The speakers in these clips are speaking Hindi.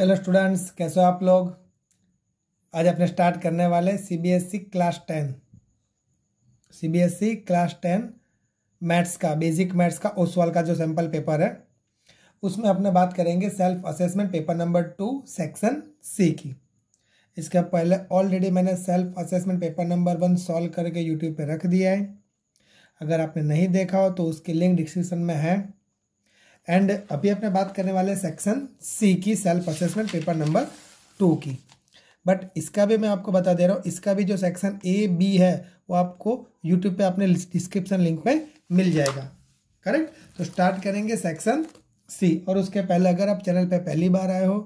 हेलो स्टूडेंट्स कैसे हो आप लोग आज अपने स्टार्ट करने वाले CBSE class ten CBSE class ten maths का बेसिक मैथ्स का वाल का जो सैम्पल पेपर है उसमें अपने बात करेंगे self assessment paper number two section C की इसका पहले ऑलरेडी मैंने self assessment paper number one solve करके यूट्यूब पर रख दिया है अगर आपने नहीं देखा हो तो उसकी लिंक डिस्क्रिप्सन में है एंड अभी अपने बात करने वाले सेक्शन सी की self assessment paper number two की बट इसका भी मैं आपको बता दे रहा हूँ इसका भी जो सेक्शन ए बी है वो आपको यूट्यूब पे अपने डिस्क्रिप्शन लिंक में मिल जाएगा करेक्ट तो स्टार्ट करेंगे सेक्शन सी और उसके पहले अगर आप चैनल पे पहली बार आए हो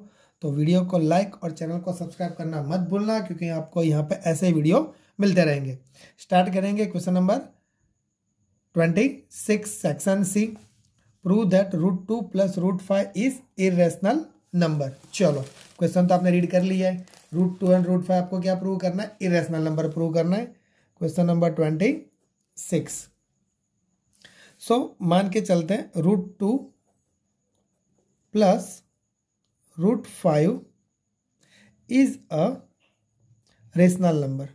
तो वीडियो को लाइक और चैनल को सब्सक्राइब करना मत भूलना क्योंकि आपको यहाँ पर ऐसे वीडियो मिलते रहेंगे स्टार्ट करेंगे question number twenty six section C prove that root two plus root five is irrational number चलो क्वेश्चन तो आपने रीड कर लिया है root two and root five आपको क्या प्रूव करना है इेशनल नंबर प्रूव करना है question number twenty six so मान के चलते हैं root two plus root five is a rational number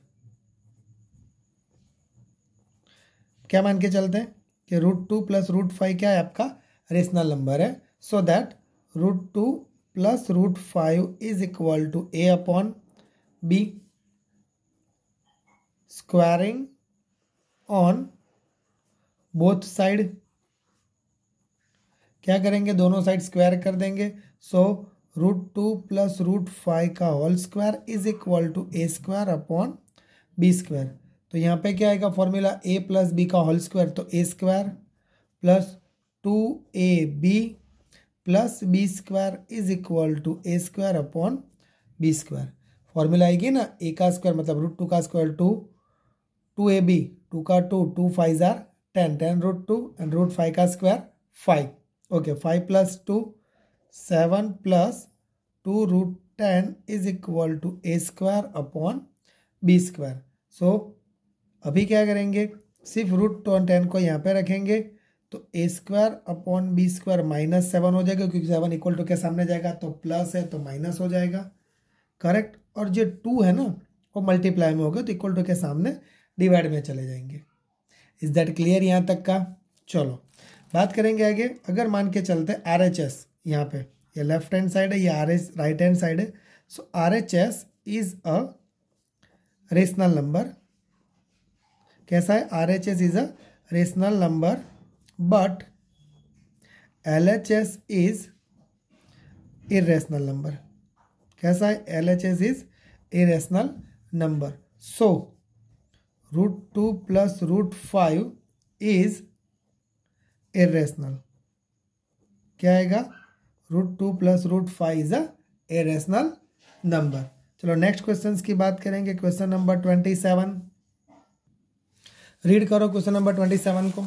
क्या मान के चलते हैं कि root two plus root five क्या है आपका रेशनल नंबर है so that root two plus root five is equal to A upon B squaring on both side क्या करेंगे दोनों साइड स्क्वायर कर देंगे so root two plus root five का whole square is equal to A square upon B square तो यहाँ पे क्या आएगा फॉर्मूला ए प्लस बी का होल स्क्वायर तो A square plus two A B plus B square is equal to A square upon B square formula आएगी ना ए का स्क्वायर मतलब रूट टू का square two two A B two का टू टू फाइव जार ten ten root two and root five का square five okay five plus two seven plus two root ten is equal to A square upon B square so अभी क्या करेंगे सिर्फ रूट टू एंड टेन को यहाँ पे रखेंगे तो A square upon B square minus seven हो जाएगा क्योंकि सेवन इक्वल टू के सामने जाएगा तो प्लस है तो माइनस हो जाएगा करेक्ट और जो टू है ना वो मल्टीप्लाई में हो गया तो इक्वल टू के सामने डिवाइड में चले जाएंगे इज दैट क्लियर यहाँ तक का चलो बात करेंगे आगे अगर मान के चलते आर एच एस यहाँ पे ये लेफ्ट हैंड साइड है ये R S right hand side है so R H S is a rational number कैसा है R H S is a rational number but L S is is rational number कैसा है L H S is irrational number so root two plus root five is irrational क्या आएगा root two plus root five is a irrational number चलो नेक्स्ट क्वेश्चन की बात करेंगे question number twenty seven read करो क्वेश्चन नंबर ट्वेंटी सेवन को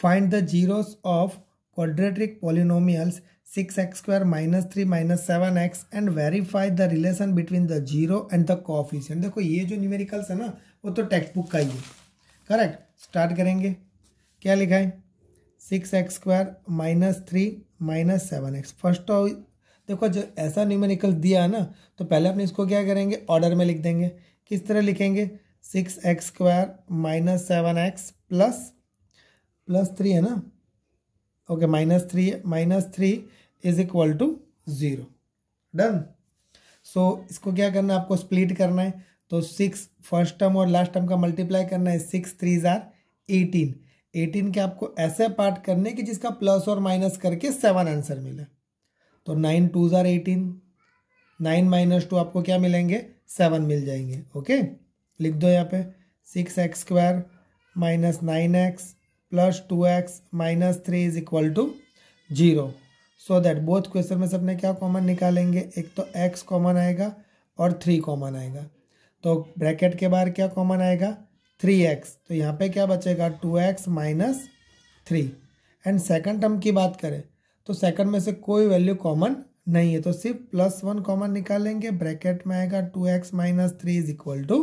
find the zeros of quadratic polynomials 6x square minus 3 minus 7x and verify the relation between the zero and the coefficient देखो ये जो न्यूमेरिकल्स है ना वो तो टेक्स्ट बुक का ही है करेक्ट स्टार्ट करेंगे क्या लिखा है six X square minus three minus seven X first of देखो जो ऐसा न्यूमेरिकल दिया है ना तो पहले अपने इसको क्या करेंगे ऑर्डर में लिख देंगे किस तरह लिखेंगे six X square minus seven X plus plus three है ना okay minus three minus three is equal to zero done so इसको क्या करना है आपको स्प्लिट करना है तो सिक्स फर्स्ट टर्म और लास्ट टर्म का मल्टीप्लाई करना है सिक्स थ्री ज़ार एटीन एटीन के आपको ऐसे पार्ट करने कि जिसका प्लस और माइनस करके सेवन आंसर मिले तो नाइन टू ज़ार एटीन नाइन माइनस टू आपको क्या मिलेंगे सेवन मिल जाएंगे ओके लिख दो यहाँ पे six X square minus nine X plus two x minus three is equal to zero so that both question में सबने क्या कॉमन निकालेंगे एक तो एक्स कॉमन आएगा और थ्री कॉमन आएगा तो ब्रैकेट के बाहर क्या कॉमन आएगा थ्री एक्स तो यहाँ पे क्या बचेगा two x minus three and second term की बात करें तो सेकंड में से कोई वैल्यू कॉमन नहीं है तो सिर्फ प्लस वन कॉमन निकालेंगे ब्रैकेट में आएगा two x minus three is equal to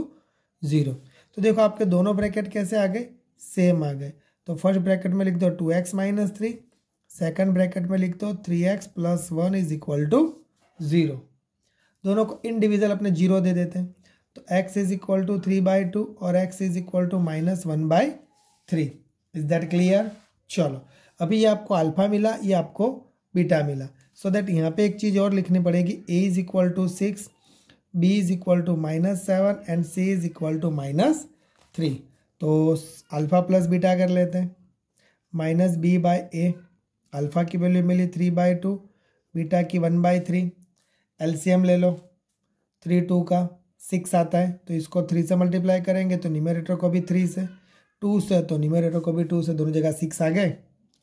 zero तो देखो आपके दोनों ब्रैकेट कैसे आ गए सेम आ गए तो फर्स्ट ब्रैकेट में लिख दो two x minus three second bracket में लिख दो three x plus one is equal to zero दोनों को इंडिविजुअल अपने जीरो दे देते हैं तो X is equal to three by two और X is equal to minus one by three is that clear चलो अभी ये आपको अल्फा मिला ये आपको बीटा मिला सो so दैट यहाँ पे एक चीज़ और लिखनी पड़ेगी A is equal to six B is equal to minus seven and C is equal to minus three तो अल्फ़ा प्लस बीटा कर लेते हैं minus B by A alpha की वैल्यू मिली थ्री बाई टू बीटा की वन बाई थ्री एलसीएम ले लो थ्री टू का सिक्स आता है तो इसको थ्री से मल्टीप्लाई करेंगे तो निमेरेटर को भी थ्री से टू से तो निमेरेटर को भी टू से दोनों जगह सिक्स आ गए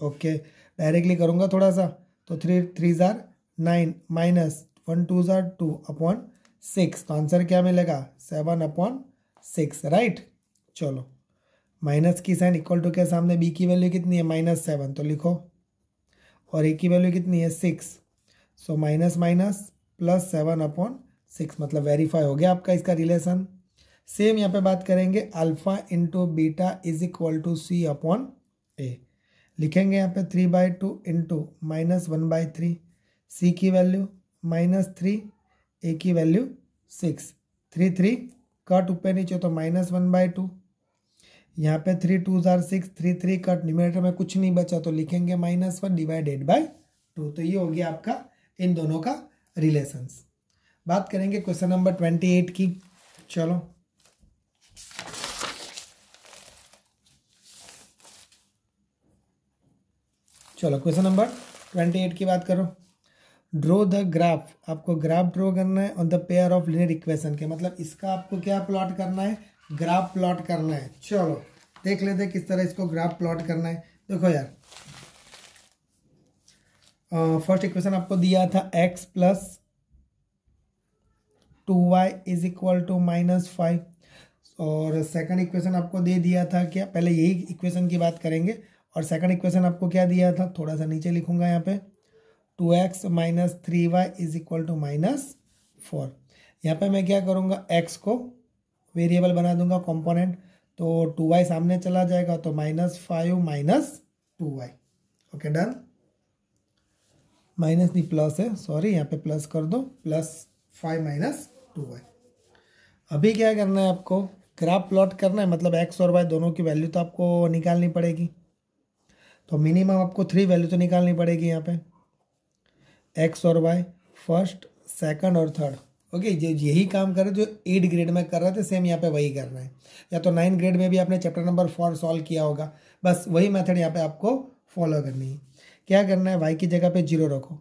ओके डायरेक्टली करूँगा थोड़ा सा तो थ्री थ्री ज़ार नाइन माइनस वन टू ज़ार टू अपॉन सिक्स तो आंसर क्या मिलेगा सेवन अपॉन सिक्स राइट चलो माइनस की साइन इक्वल टू के सामने बी की वैल्यू कितनी है माइनस सेवन तो लिखो और ए की वैल्यू कितनी है six so minus minus plus seven upon six मतलब वेरीफाई हो गया आपका इसका रिलेशन सेम यहाँ पे बात करेंगे alpha into beta is equal to C upon A लिखेंगे यहाँ पे three by two into minus one by three C की वैल्यू माइनस थ्री ए की value six three three cut ऊपर नीचे तो माइनस वन बाई टू यहाँ पे थ्री टू ज़ार six three three cut numerator में कुछ नहीं बचा तो लिखेंगे minus one divided by two तो ये हो गया आपका इन दोनों का रिलेशंस बात करेंगे क्वेश्चन नंबर ट्वेंटी एट की चलो चलो क्वेश्चन नंबर ट्वेंटी एट की बात करो ड्रो द ग्राफ आपको ग्राफ ड्रॉ करना है on the pair of linear equation के मतलब इसका आपको क्या प्लॉट करना है ग्राफ प्लॉट करना है चलो देख लेते किस तरह इसको ग्राफ प्लॉट करना है देखो यार फर्स्ट इक्वेशन आपको दिया था X plus two Y is equal to minus five और सेकंड इक्वेशन आपको दे दिया था क्या पहले यही इक्वेशन की बात करेंगे और सेकंड इक्वेशन आपको क्या दिया था थोड़ा सा नीचे लिखूंगा यहाँ पे two x minus three Y is equal to minus four यहाँ पे मैं क्या करूँगा एक्स को वेरिएबल बना दूंगा कॉम्पोनेंट तो टू वाई सामने चला जाएगा तो minus five minus two y okay done minus नहीं प्लस है सॉरी यहाँ पे प्लस कर दो plus five minus two y अभी क्या करना है आपको ग्राफ प्लॉट करना है मतलब एक्स और वाई दोनों की वैल्यू तो आपको निकालनी पड़ेगी तो मिनिमम आपको थ्री वैल्यू तो निकालनी पड़ेगी यहाँ पे एक्स और वाई फर्स्ट सेकंड और थर्ड ओके जो यही काम कर रहे जो एट ग्रेड में कर रहे थे सेम यहाँ पे वही करना है या तो नाइन ग्रेड में भी आपने चैप्टर नंबर फोर सॉल्व किया होगा बस वही मेथड यहाँ पे आपको फॉलो करनी है क्या करना है वाई की जगह पे जीरो रखो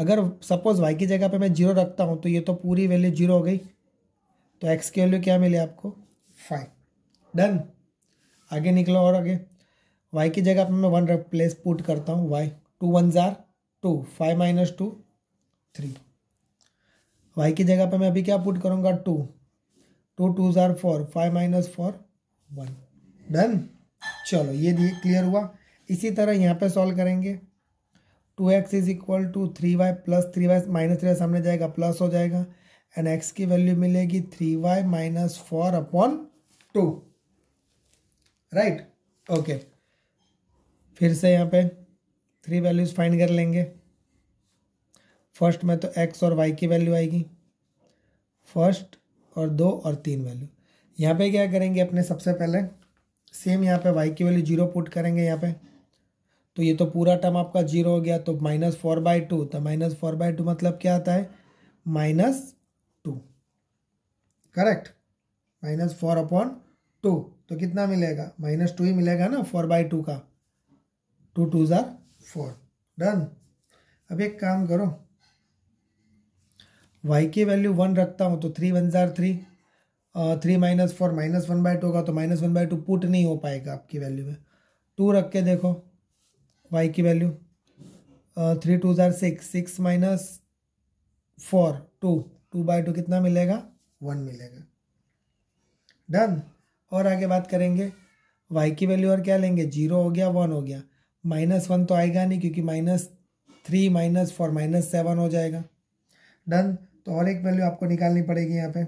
अगर सपोज़ वाई की जगह पे मैं जीरो रखता हूँ तो ये तो पूरी वैल्यू जीरो हो गई तो एक्स की वैल्यू क्या मिली आपको फाइव डन आगे निकलो और आगे वाई की जगह पर मैं वन प्लेस पुट करता हूँ y two one are two five minus two three y की जगह पे मैं अभी क्या पुट करूँगा two two two are four five minus four one done चलो ये दिए क्लियर हुआ इसी तरह यहाँ पे सॉल्व करेंगे two x is equal to three y plus three y minus three सामने जाएगा प्लस हो जाएगा एंड एक्स की वैल्यू मिलेगी three y minus four upon two right okay फिर से यहाँ पे थ्री वैल्यूज फाइंड कर लेंगे फर्स्ट में तो एक्स और वाई की वैल्यू आएगी फर्स्ट और दो और तीन वैल्यू यहाँ पे क्या करेंगे अपने सबसे पहले सेम यहाँ पे वाई की वैल्यू जीरो पुट करेंगे यहाँ पे तो ये तो पूरा टर्म आपका जीरो हो गया तो माइनस फोर बाई टू तो माइनस फोर बाई टू मतलब क्या आता है minus two correct minus four upon two तो कितना मिलेगा माइनस टू ही मिलेगा ना फोर बाई टू का two two are four done अब एक काम करो वाई की वैल्यू वन रखता हूँ तो three one are three three minus four minus one by two होगा तो minus one by two put नहीं हो पाएगा आपकी वैल्यू में टू रख के देखो वाई की value three two tsar six six minus four two two by two कितना मिलेगा वन मिलेगा डन और आगे बात करेंगे वाई की वैल्यू और क्या लेंगे जीरो हो गया वन हो गया माइनस वन तो आएगा नहीं क्योंकि minus three minus four minus seven हो जाएगा डन तो और एक वैल्यू आपको निकालनी पड़ेगी यहाँ पे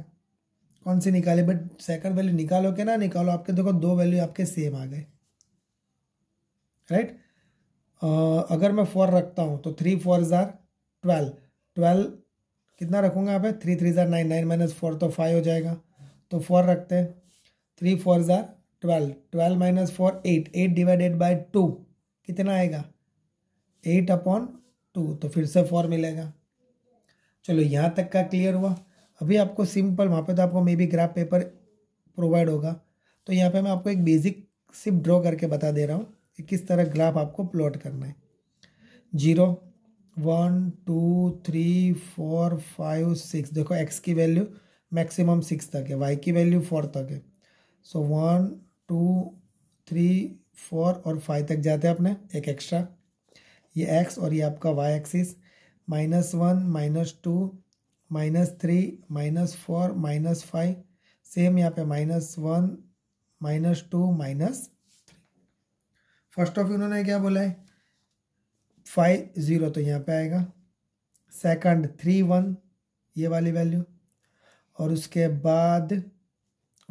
कौन सी निकाले बट सेकंड वैल्यू निकालो के ना निकालो आपके देखो दो वैल्यू आपके सेम आ गए राइट right? अगर मैं फोर रखता हूँ तो three four are twelve twelve कितना रखूँगा यहाँ पे थ्री थ्री ज़ार नाइन नाइन माइनस फोर तो फाइव हो जाएगा तो फोर रखते हैं three four are twelve twelve minus four eight eight divided by two कितना आएगा एट अपॉन टू तो फिर से फोर मिलेगा चलो यहाँ तक का क्लियर हुआ अभी आपको सिंपल वहाँ पे तो आपको maybe graph paper provide होगा तो यहाँ पे मैं आपको एक बेसिक सिप ड्रॉ करके बता दे रहा हूँ कि किस तरह ग्राफ आपको प्लॉट करना है zero one two three four five six देखो एक्स की वैल्यू मैक्सिमम सिक्स तक है वाई की वैल्यू फोर तक है so one two three four और फाइव तक जाते हैं अपने एक एक्स्ट्रा ये एक्स और ये आपका y axis minus one minus two minus three minus four minus five same यहाँ पे minus one minus two minus three first off इन्होंने क्या बोला है फाइव ज़ीरो तो यहाँ पे आएगा सेकंड थ्री वन ये वाली वैल्यू और उसके बाद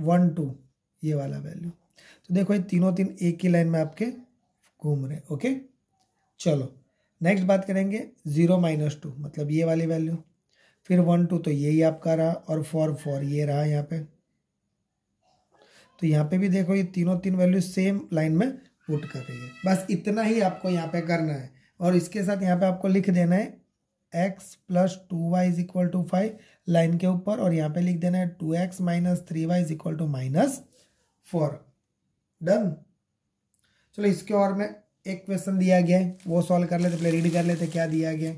वन टू ये वाला वैल्यू तो देखो ये तीनों तीन एक ही लाइन में आपके घूम रहे ओके चलो नेक्स्ट बात करेंगे ज़ीरो माइनस टू मतलब ये वाली वैल्यू फिर वन टू तो यही आपका रहा और फोर फोर ये रहा यहाँ पे तो यहाँ पे भी देखो ये तीनों तीन वैल्यू सेम लाइन में पुट कर रही है बस इतना ही आपको यहाँ पे करना है और इसके साथ यहाँ पे आपको लिख देना है x plus two Y is equal to five line के ऊपर और यहाँ पे लिख देना है two x minus three Y is equal to minus four done चलो इसके और मैं एक क्वेश्चन दिया गया है वो सॉल्व कर लेते पहले रीड कर लेते क्या दिया गया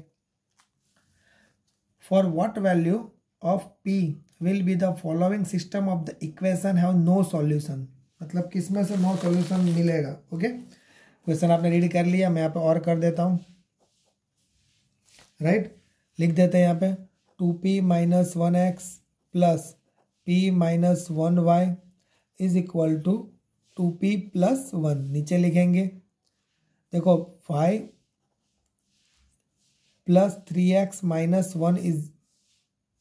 for what value of p will be the following system of the equation have no solution मतलब किसमें से नो सॉल्यूशन मिलेगा ओके क्वेश्चन आपने रीड कर लिया मैं यहाँ पे और कर देता हूँ राइट right? लिख देते हैं यहाँ पे two p minus one x plus p minus one y is equal to two p plus one नीचे लिखेंगे देखो five plus three x minus one is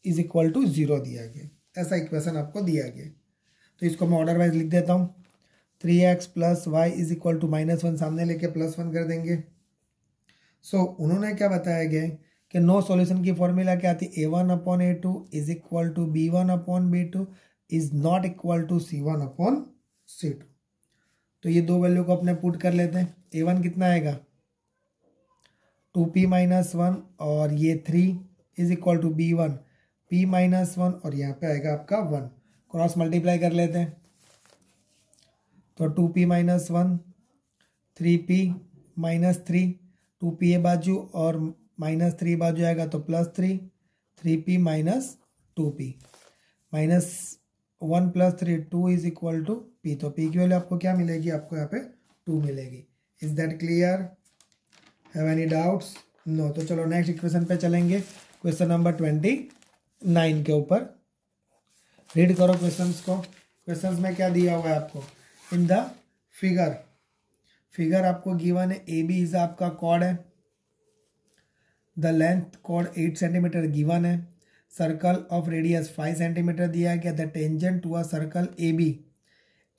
is equal to zero दिया गया ऐसा इक्वेशन आपको दिया गया तो इसको मैं ऑर्डर वाइज लिख देता हूँ three x plus y is equal to minus one सामने लेके प्लस वन कर देंगे सो so, उन्होंने क्या बताया गया कि नो सॉल्यूशन की फॉर्मूला क्या आती है a one upon a two is equal to b one upon b two is not equal to c one upon c two तो ये दो वैल्यू को अपने पुट कर लेते हैं ए वन कितना आएगा टू पी माइनस वन और ये three is equal to b one p minus one और यहाँ पे आएगा आपका वन क्रॉस मल्टीप्लाई कर लेते हैं तो two p minus one three p minus three two p ए बाजू और माइनस थ्री बाजू आएगा तो plus three three p minus two p minus one plus three two is equal to p तो पी की वैल्यू आपको क्या मिलेगी आपको यहाँ पे टू मिलेगी is that clear have any doubts no तो चलो नेक्स्ट इक्वेशन पे चलेंगे क्वेश्चन नंबर ट्वेंटी नाइन के ऊपर रीड करो क्वेश्चंस को क्वेश्चंस में क्या दिया हुआ है आपको इन द फिगर फिगर आपको गिवन है ए बी इज आपका कॉड है द लेंथ कॉड एट सेंटीमीटर गिवन है circle of radius five centimetre दिया गया the tangent to a circle A B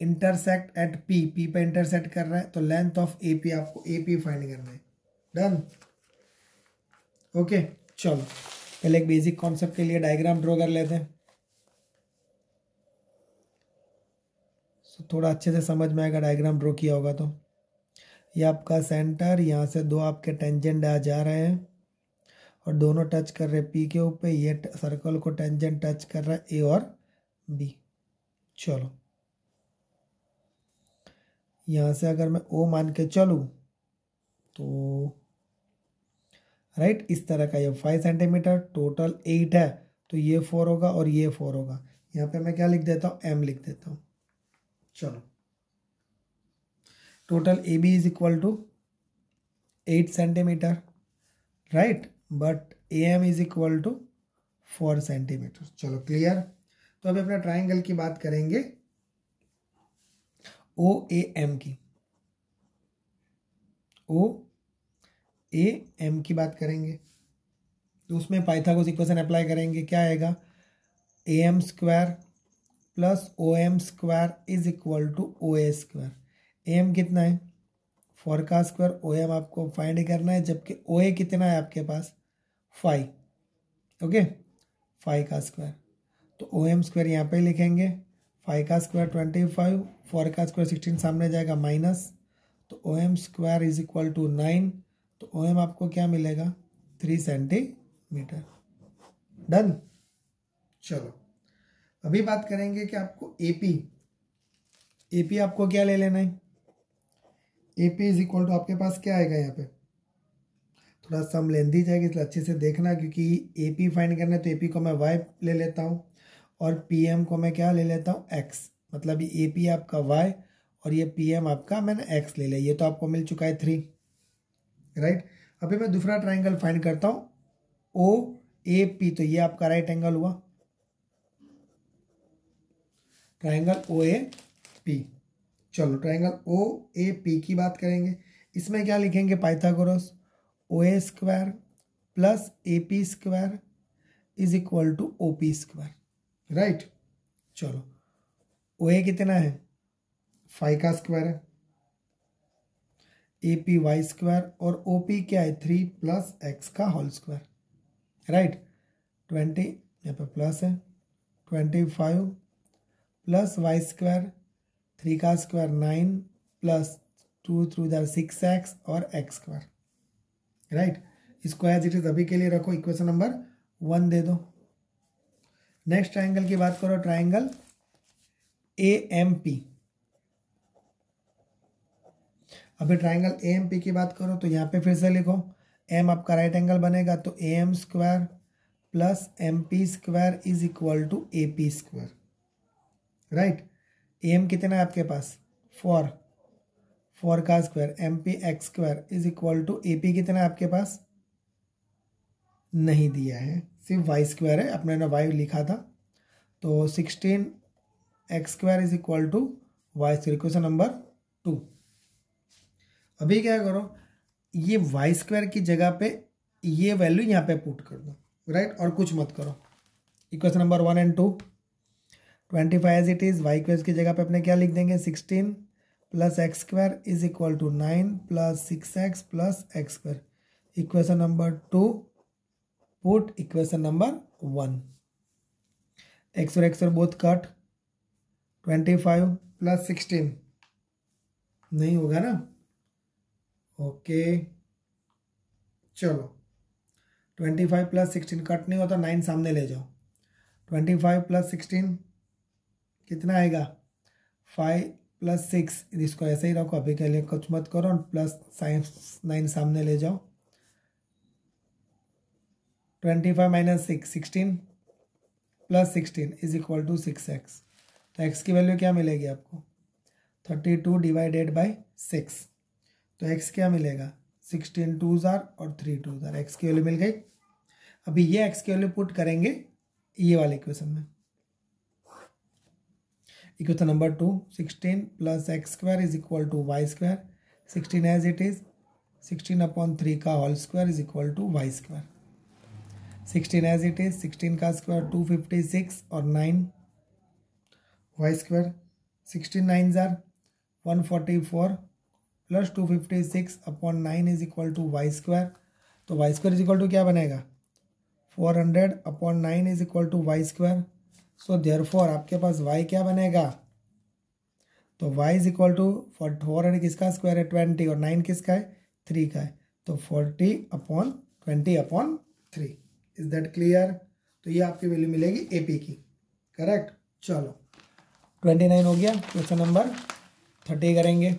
intersect at P P पे इंटरसेक्ट कर रहा है तो लेंथ ऑफ ए पी आपको ए पी फाइंड करना है डन ओके चलो पहले एक बेसिक कॉन्सेप्ट के लिए डायग्राम ड्रॉ कर लेते हैं सो थोड़ा अच्छे से समझ में आएगा डायग्राम ड्रॉ किया होगा तो ये आपका सेंटर यहाँ से दो आपके टेंजेंट आ जा रहे हैं और दोनों टच कर रहे पी के ऊपर ये सर्कल को टेंजेंट टच कर रहा है ए और बी चलो यहाँ से अगर मैं ओ मान के चलूँ तो राइट इस तरह का ये फाइव सेंटीमीटर टोटल एट है तो ये फोर होगा और ये फोर होगा यहाँ पे मैं क्या लिख देता हूँ एम लिख देता हूँ चलो total A B is equal to eight centimetre right but A M is equal to four centimetre चलो क्लियर तो अभी अपना ट्राइंगल की बात करेंगे ओ ए एम की ओ ए एम की बात करेंगे तो उसमें पाइथागोरस इक्वेशन अप्लाई करेंगे क्या आएगा A M square plus O M square is equal to O A square A M कितना है फोर का स्क्वायर ओ एम आपको फाइंड करना है जबकि ओ ए कितना है आपके पास फाइव ओके फाइव का स्क्वायर तो ओ एम स्क्वायर यहाँ पे लिखेंगे फाइव का स्क्वायर ट्वेंटी फाइव फोर का स्क्वायर सिक्सटीन सामने जाएगा माइनस तो O M square is equal to nine तो ओ एम आपको क्या मिलेगा थ्री सेंटीमीटर डन चलो अभी बात करेंगे कि आपको एपी एपी आपको क्या ले लेना है एपी इज इक्वल टू आपके पास क्या आएगा यहाँ पे थोड़ा सम लेंदी जाएगी इसलिए अच्छे से देखना क्योंकि एपी फाइंड करना है तो एपी को मैं वाई ले लेता हूँ और पी एम को मैं क्या ले लेता हूँ एक्स मतलब ये ए पी आपका वाई और ये पी एम आपका मैंने एक्स ले लिया ये तो आपको मिल चुका है थ्री राइट अभी मैं दूसरा ट्राइंगल फाइंड करता हूँ ओ ए पी तो ये आपका राइट एंगल हुआ ट्राइंगल ओ ए पी चलो ट्राइंगल ओ ए पी की बात करेंगे इसमें क्या लिखेंगे Pythagoras O A square plus A P square is equal to O P square right चलो ओ ए कितना है फाइव का स्क्वायर है ए पी वाई स्क्वायर और ओ पी क्या है थ्री प्लस एक्स का होल स्क्वायर राइट ट्वेंटी यहाँ पे प्लस है twenty five plus y square three का square nine plus two threes are six x और एक्स स्क्वायर राइट इसको एज इट इज अभी के लिए रखो इक्वेशन नंबर वन दे दो नेक्स्ट ट्राइंगल की बात करो ट्राइंगल ए एम पी अभी ट्राइंगल ए एम पी की बात करो तो यहाँ पे फिर से लिखो एम आपका राइट एंगल बनेगा तो A M square plus M P square is equal to A P square right A M कितना है आपके पास फोर फोर का square M P x square is equal to A P कितना है आपके पास नहीं दिया है सिर्फ वाई स्क्वायर है अपने ने वाई लिखा था तो sixteen x square is equal to y square question number two अभी क्या करो ये वाई स्क्वायर की जगह पे ये वैल्यू यहाँ पे पुट कर दो राइट और कुछ मत करो equation number one and two twenty five as it is y square की जगह पे अपने क्या लिख देंगे sixteen plus x square is equal to nine plus six x plus x square equation number two put equation number 1 x or x or both cut 25 plus sixteen नहीं होगा ना ओके चलो twenty five plus sixteen cut नहीं होता नाइन सामने ले जाओ ट्वेंटी फाइव प्लस सिक्सटीन कितना आएगा फाइव प्लस सिक्स इसको ऐसे ही रखो अभी के लिए कुछ मत करो प्लस साइंस नाइन सामने ले जाओ twenty five minus six sixteen plus sixteen is equal to six x तो एक्स की वैल्यू क्या मिलेगी आपको thirty two divided by six तो एक्स क्या मिलेगा सिक्सटीन टू ज़ार और थ्री टू ज़ार एक्स की वैल्यू मिल गई अभी ये एक्स की वैल्यू पुट करेंगे ये वाले इक्वेशन में equation number two sixteen plus x square is equal to y square sixteen as it is sixteen upon three का whole square is equal to y square sixteen as it is sixteen का स्क्वायर टू फिफ्टी सिक्स और nine y square sixteen nine are one forty four plus two fifty six upon nine is equal to y square तो y square is equal to क्या बनेगा four hundred upon nine is equal to y square so therefore आपके पास वाई क्या बनेगा तो y is equal to four four hundred किसका स्क्वायर है ट्वेंटी और नाइन किसका है थ्री का है तो forty upon twenty upon three is that clear तो ये आपकी वैल्यू मिलेगी एपी की करेक्ट चलो ट्वेंटी नाइन हो गया क्वेश्चन नंबर थर्टी करेंगे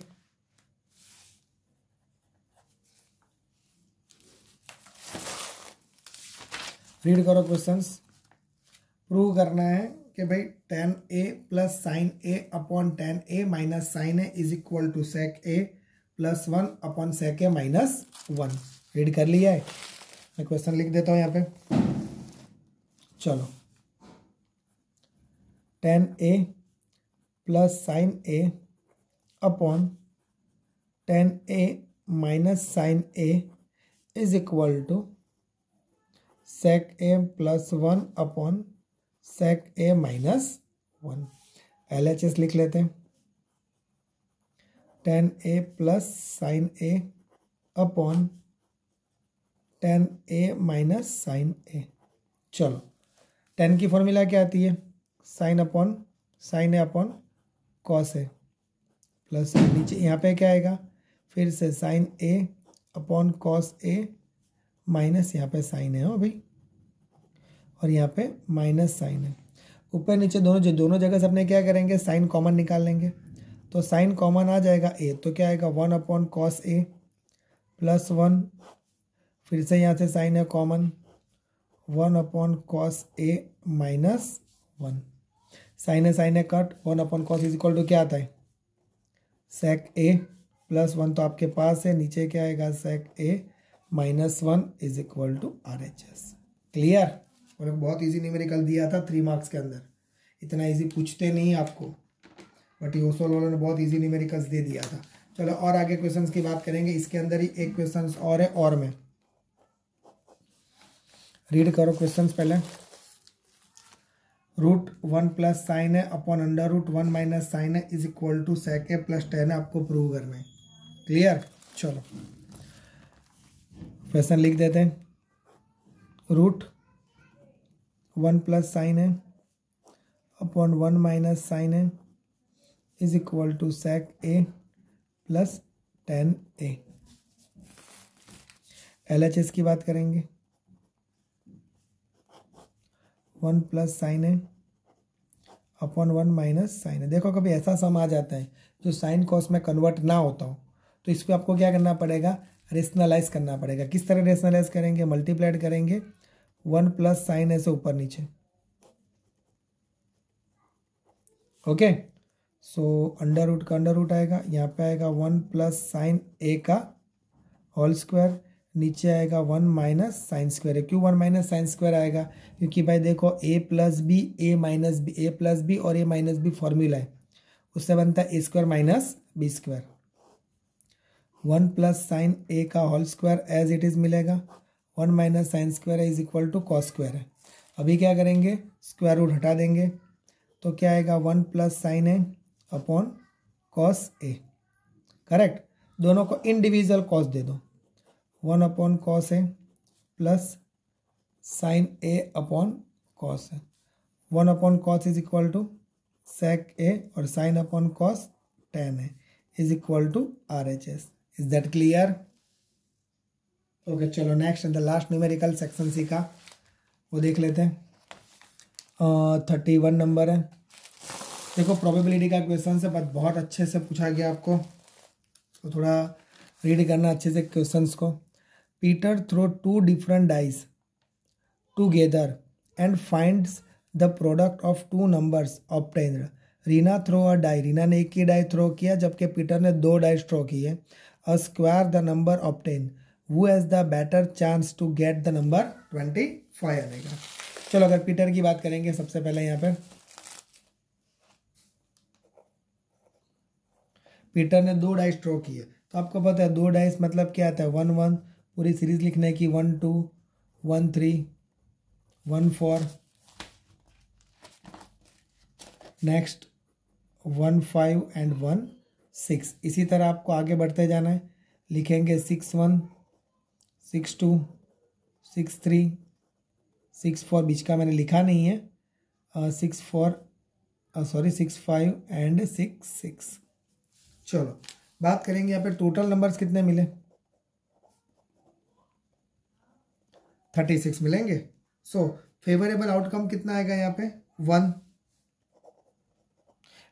रीड करो क्वेश्चंस प्रूव करना है कि भाई tan A plus sine A upon tan A minus sine A is equal to sec A plus one upon sec A minus one read कर लिया है मैं क्वेश्चन लिख देता हूँ यहाँ पे चलो tan A plus sine A upon tan A minus sine A is equal to sec A plus one upon sec A minus one L H S लिख लेते हैं tan A plus sine A upon tan A minus sine A चलो टेन की फॉर्मूला क्या आती है sine upon sine A upon cos A plus नीचे यहाँ पे क्या आएगा फिर से sine A upon cos A minus यहाँ पे साइन है हो भाई और यहाँ पे माइनस साइन है ऊपर नीचे दोनों जो दोनों जगह से अपने क्या करेंगे साइन कॉमन निकाल लेंगे तो साइन कॉमन आ जाएगा ए तो क्या आएगा one upon cos A plus one फिर से यहाँ से साइन है common one upon cos A minus one sine है साइन है cut one upon cos is equal to क्या आता है सेक ए प्लस वन तो आपके पास है नीचे क्या आएगा sec A minus one is equal to R H S clear और बहुत इजी कल दिया था थ्री मार्क्स के अंदर इतना इजी पूछते नहीं आपको बट योसोल वालों ने बहुत इजी न्यूमेरिकल्स दे दिया था चलो और आगे क्वेश्चंस की बात करेंगे इसके अंदर ही एक क्वेश्चंस और है और में रीड करो क्वेश्चन पहले रूट वन प्लस साइन है upon under root one minus sine है is equal to sec A plus tan है आपको प्रूव करना है क्लियर चलो क्वेश्चन लिख देते हैं रूट वन प्लस साइन है अपॉन वन माइनस साइन है is equal to sec A plus tan A L H S की बात करेंगे वन प्लस साइन है अपॉन वन माइनस साइन है देखो कभी ऐसा सम आ जाता है जो साइन कॉस में कन्वर्ट ना होता हो तो इस पर आपको क्या करना पड़ेगा रेशनलाइज करना पड़ेगा किस तरह रेशनलाइज करेंगे मल्टीप्लाइड करेंगे वन प्लस साइन ऐसे ऊपर नीचे ओके सो अंडर रूट का अंडर रूट आएगा यहाँ पे आएगा वन प्लस साइन ए का होल स्क्वायर नीचे आएगा वन माइनस साइन स्क्वायर है क्यों वन माइनस साइन स्क्वायर आएगा क्योंकि भाई देखो A plus B A minus B A plus B और ए माइनस बी फॉर्मूला है उससे बनता है A square minus B square one plus sine A का whole square as it is मिलेगा one minus sine square is equal to cos square है अभी क्या करेंगे स्क्वायर रूट हटा देंगे तो क्या आएगा one plus sine A upon cos A correct दोनों को इंडिविजुअल कॉस दे दो वन अपॉन कॉस है plus sine A upon cos है one upon cos is equal to sec A और साइन अपॉन कॉस टेन है is equal to R H S is that clear okay चलो next the last numerical section C का वो देख लेते हैं थर्टी वन नंबर है देखो प्रोबेबिलिटी का क्वेश्चन से बट बहुत अच्छे से पूछा गया आपको तो थोड़ा रीड करना अच्छे से क्वेश्चंस को Peter throw two different dice together and finds the product of two numbers obtained Reena throw a die Reena ने एक ही डाई थ्रो किया जबकि पीटर ने दो डाई थ्रो किए a square the number of ten वो has the better chance to get the number twenty five आएगा चलो अगर पीटर की बात करेंगे सबसे पहले यहाँ पर पीटर ने दो डाइस ड्रॉ किए तो आपको पता है दो डाइस मतलब क्या आता है वन वन पूरी सीरीज लिखना है कि one two one three one four next one five and one six इसी तरह आपको आगे बढ़ते जाना है लिखेंगे six one six two six three six four बीच का मैंने लिखा नहीं है six four sorry six five and six six चलो बात करेंगे यहाँ पे टोटल नंबर्स कितने मिले थर्टी सिक्स मिलेंगे सो फेवरेबल आउटकम कितना आएगा यहाँ पे वन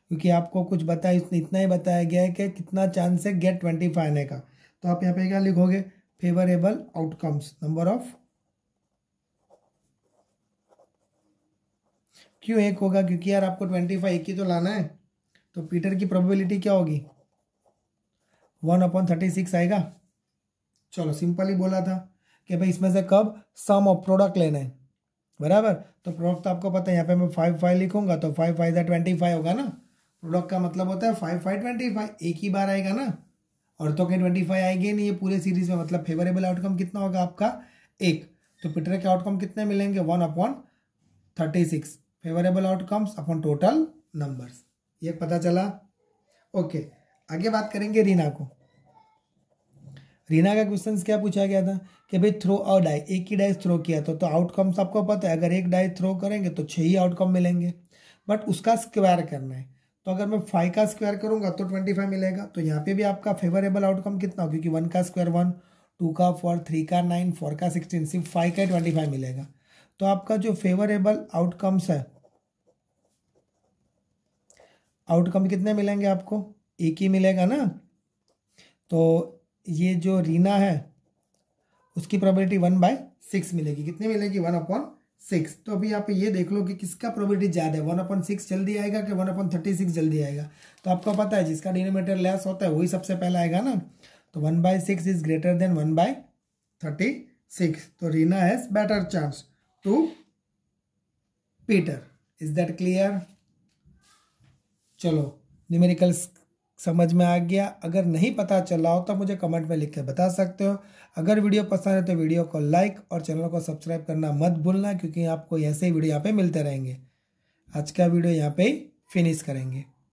क्योंकि आपको कुछ बताया इसने इतना ही बताया गया है कि कितना चांस है गेट ट्वेंटी फाइव आने का तो आप यहाँ पे क्या लिखोगे फेवरेबल आउटकम्स नंबर ऑफ क्यों एक होगा क्योंकि यार आपको ट्वेंटी फाइव एक ही तो लाना है तो पीटर की प्रोबेबिलिटी क्या होगी वन अपॉन थर्टी सिक्स आएगा चलो सिंपल ही बोला था कि भाई इसमें से कब सम ऑफ प्रोडक्ट लेना है बराबर तो प्रोडक्ट तो आपको पता है यहाँ पे मैं फाइव फाइव लिखूंगा तो फाइव फाइव या ट्वेंटी फाइव होगा ना प्रोडक्ट का मतलब होता है फाइव फाइव ट्वेंटी फाइव एक ही बार आएगा ना और तो कहीं ट्वेंटी फाइव आएगी नहीं ये पूरे सीरीज में मतलब फेवरेबल आउटकम कितना होगा आपका एक तो पिटर के आउटकम कितने मिलेंगे one upon thirty six favourable outcomes upon total numbers ये पता चला ओके आगे बात करेंगे रीना को रीना का क्वेश्चन क्या पूछा गया था कि भाई थ्रो अ डाई एक ही डाई थ्रो किया तो तो आउटकम्स आपको पता है अगर एक डाई थ्रो करेंगे तो छह ही आउटकम मिलेंगे बट उसका स्क्वायर करना है तो अगर मैं फाइव का स्क्वायर करूंगा तो ट्वेंटी फाइव मिलेगा तो यहाँ पे भी आपका फेवरेबल आउटकम कितना हो क्योंकि वन का स्क्वायर वन टू का फोर थ्री का नाइन फोर का सिक्सटीन सिर्फ फाइव का ट्वेंटी फाइव मिलेगा तो आपका जो फेवरेबल आउटकम्स है आउटकम कितने मिलेंगे आपको एक ही मिलेगा ना तो ये जो रीना है उसकी प्रॉबिलिटी वन बाय सिक्स मिलेगी कितनी मिलेगी वन अपॉन सिक्स तो अभी आप ये देख लो कि किसका प्रॉबिलिटी ज़्यादा है वन अपॉन सिक्स जल्दी आएगा कि वन अपॉन थर्टी सिक्स जल्दी आएगा तो आपको पता है जिसका डिनोमीटर लेस होता है वही सबसे पहले आएगा ना तो one by six is greater than one by thirty six तो Reena has better chance to Peter is that clear चलो न्यूमेरिकल्स समझ में आ गया अगर नहीं पता चला हो तो मुझे कमेंट में लिख के बता सकते हो अगर वीडियो पसंद है तो वीडियो को लाइक और चैनल को सब्सक्राइब करना मत भूलना क्योंकि आपको ऐसे ही वीडियो यहाँ पे मिलते रहेंगे आज का वीडियो यहाँ पे ही फिनिश करेंगे